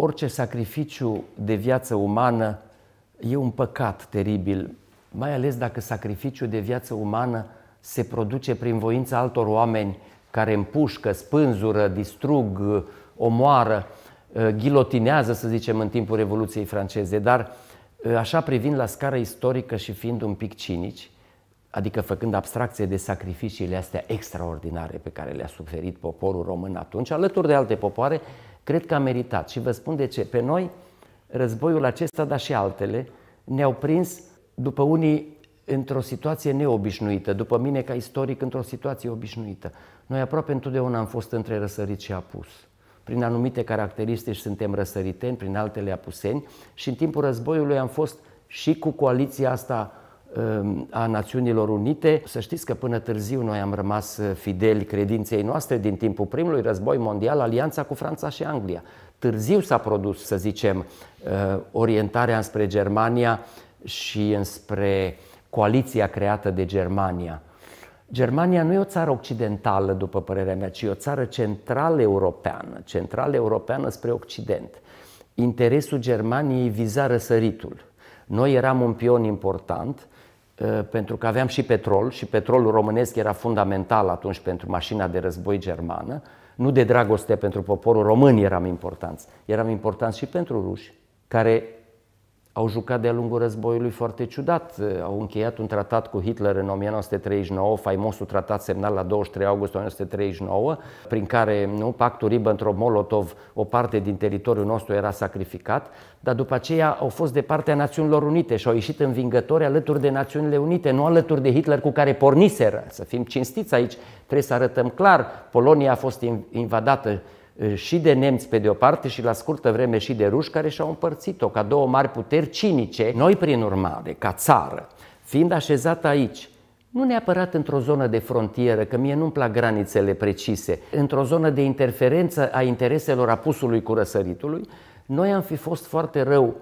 orice sacrificiu de viață umană e un păcat teribil, mai ales dacă sacrificiul de viață umană se produce prin voința altor oameni care împușcă, spânzură, distrug, omoară, ă, ghilotinează, să zicem, în timpul Revoluției franceze. Dar, ă, așa privind la scară istorică și fiind un pic cinici, adică făcând abstracție de sacrificiile astea extraordinare pe care le-a suferit poporul român atunci, alături de alte popoare, Cred că a meritat și vă spun de ce. Pe noi, războiul acesta, dar și altele, ne-au prins după unii într-o situație neobișnuită, după mine ca istoric într-o situație obișnuită. Noi aproape întotdeauna am fost între răsărit și apus. Prin anumite caracteristici suntem răsăriteni, prin altele apuseni și în timpul războiului am fost și cu coaliția asta Um, a Națiunilor Unite. Să știți că până târziu noi am rămas uh, fideli credinței noastre din timpul primului război mondial, alianța cu Franța și Anglia. Târziu s-a produs, să zicem, uh, orientarea spre Germania și înspre coaliția creată de Germania. Germania nu e o țară occidentală, după părerea mea, ci e o țară central-europeană, central-europeană spre Occident. Interesul Germaniei viza răsăritul. Noi eram un pion important, Eh, pentru că aveam și petrol și petrolul românesc era fundamental atunci pentru mașina de război germană, nu de dragoste pentru poporul român eram importanți, eram importanți și pentru ruși, care au jucat de-a lungul războiului foarte ciudat. Eh, au încheiat un tratat cu Hitler în 1939, faimosul tratat semnat la 23 august 1939, prin care nu, pactul Ribbentrop-Molotov, o parte din teritoriul nostru era sacrificat, dar după aceea au fost de partea Națiunilor Unite și au ieșit învingători alături de Națiunile Unite, nu alături de Hitler cu care porniseră. Să fim cinstiți aici, trebuie să arătăm clar, Polonia a fost invadată și de nemți pe de o parte și la scurtă vreme și de ruși care și-au împărțit-o ca două mari puteri cinice. Noi, prin urmare, ca țară, fiind așezată aici, nu neapărat într-o zonă de frontieră, că mie nu-mi plac granițele precise, într-o zonă de interferență a intereselor apusului cu răsăritului, noi am fi fost foarte rău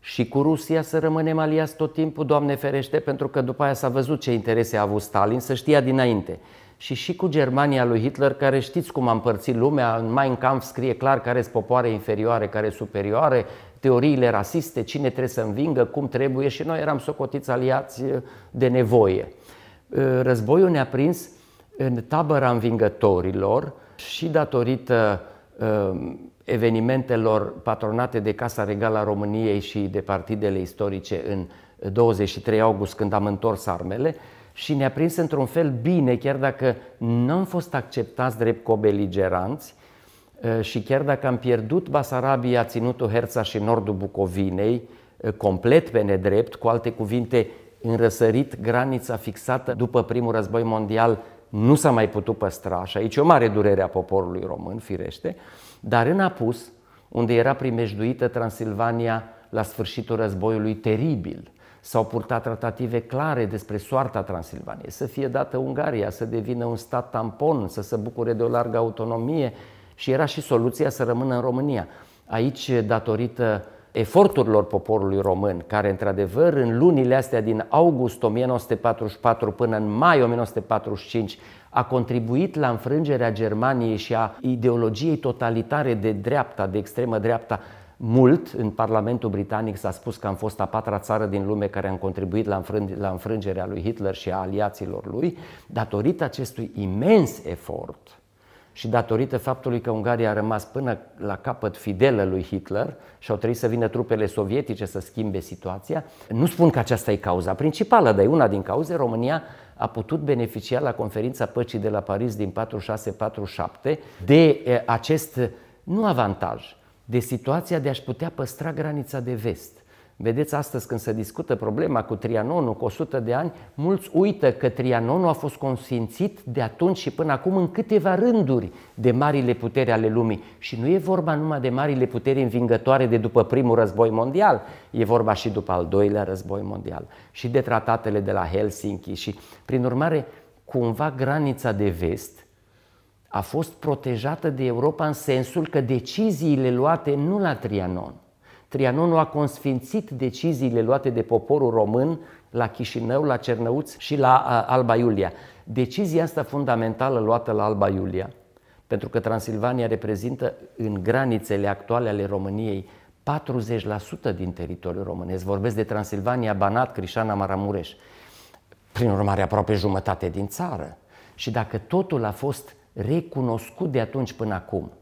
și cu Rusia să rămânem aliați tot timpul, Doamne ferește, pentru că după aia s-a văzut ce interese a avut Stalin, să știa dinainte și și cu Germania lui Hitler, care știți cum a împărțit lumea, în Mein Kampf scrie clar care sunt popoare inferioare, care superioare, teoriile rasiste, cine trebuie să învingă, cum trebuie și noi eram socotiți aliați eh, de nevoie. Eh, războiul ne-a prins în tabăra învingătorilor și datorită eh, evenimentelor patronate de Casa Regală a României și de partidele istorice în 23 august, când am întors armele, și ne-a prins într-un fel bine, chiar dacă nu am fost acceptați drept cobeligeranți ă, și chiar dacă am pierdut Basarabia, Ținutul Herța și nordul Bucovinei, ă, complet pe nedrept, cu alte cuvinte, înrăsărit granița fixată după primul război mondial nu s-a mai putut păstra și aici e o mare durere a poporului român, firește, dar în apus, unde era primejduită Transilvania la sfârșitul războiului teribil – S-au purtat tratative clare despre soarta Transilvaniei, să fie dată Ungaria, să devină un stat tampon, să se bucure de o largă autonomie și era și soluția să rămână în România. Aici, datorită eforturilor poporului român, care într-adevăr în lunile astea din august 1944 până în mai 1945 a contribuit la înfrângerea Germaniei și a ideologiei totalitare de dreapta, de extremă dreapta, mult în Parlamentul Britanic s-a spus că am fost a patra țară din lume care am contribuit la, la înfrângerea lui Hitler și a aliaților lui, datorită acestui imens efort și datorită faptului că Ungaria a rămas până la capăt fidelă lui Hitler și au trebuit să vină trupele sovietice să schimbe situația. Nu spun că aceasta e cauza principală, dar e una din cauze. România a putut beneficia la conferința păcii de la Paris din 46-47 de eh, acest eh, nu avantaj, de situația de a-și putea păstra granița de vest. Vedeți, astăzi când se discută problema cu Trianonul, cu 100 de ani, mulți uită că Trianonul a fost consimțit de atunci și până acum în câteva rânduri de marile puteri ale lumii. Și nu e vorba numai de marile puteri învingătoare de după primul război mondial, e vorba și după al doilea război mondial și de tratatele de la Helsinki și, prin urmare, cumva granița de vest a fost protejată de Europa în sensul că deciziile luate nu la Trianon. Trianonul a consfințit deciziile luate de poporul român la Chișinău, la Cernăuți și la Alba Iulia. Decizia asta fundamentală luată la Alba Iulia, pentru că Transilvania reprezintă în granițele actuale ale României 40% din teritoriul românesc. Vorbesc de Transilvania, Banat, Crișana, Maramureș. Prin urmare, aproape jumătate din țară. Și dacă totul a fost recunoscut de atunci până acum.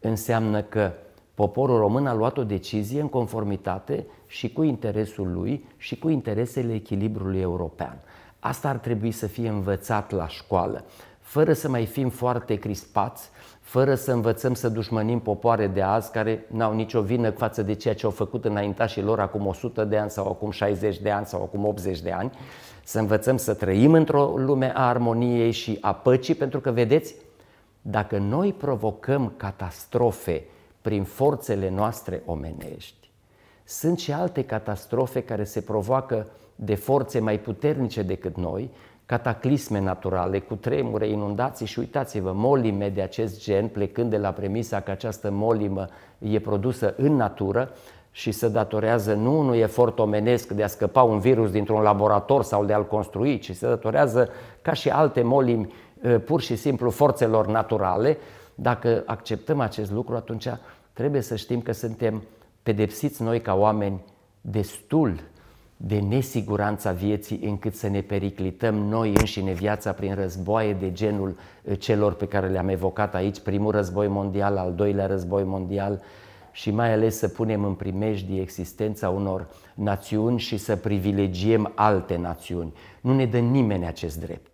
Înseamnă că poporul român a luat o decizie în conformitate și cu interesul lui și cu interesele echilibrului european. Asta ar trebui să fie învățat la școală, fără să mai fim foarte crispați, fără să învățăm să dușmănim popoare de azi care n-au nicio vină față de ceea ce au făcut înaintașii lor acum 100 de ani sau acum 60 de ani sau acum 80 de ani, să învățăm să trăim într-o lume a armoniei și a păcii, pentru că, vedeți, dacă noi provocăm catastrofe prin forțele noastre omenești, sunt și alte catastrofe care se provoacă de forțe mai puternice decât noi, cataclisme naturale, cu tremure, inundații și uitați-vă, molime de acest gen, plecând de la premisa că această molimă e produsă în natură și se datorează nu unui efort omenesc de a scăpa un virus dintr-un laborator sau de a-l construi, ci se datorează ca și alte molimi Eh, pur și simplu forțelor naturale. Dacă acceptăm acest lucru, atunci trebuie să știm că suntem pedepsiți noi ca oameni destul de nesiguranța vieții încât să ne periclităm noi înșine viața prin războaie de genul eh, celor pe care le-am evocat aici, primul război mondial, al doilea război mondial și mai ales să punem în primejdi existența unor națiuni și să privilegiem alte națiuni. Nu ne dă nimeni acest drept.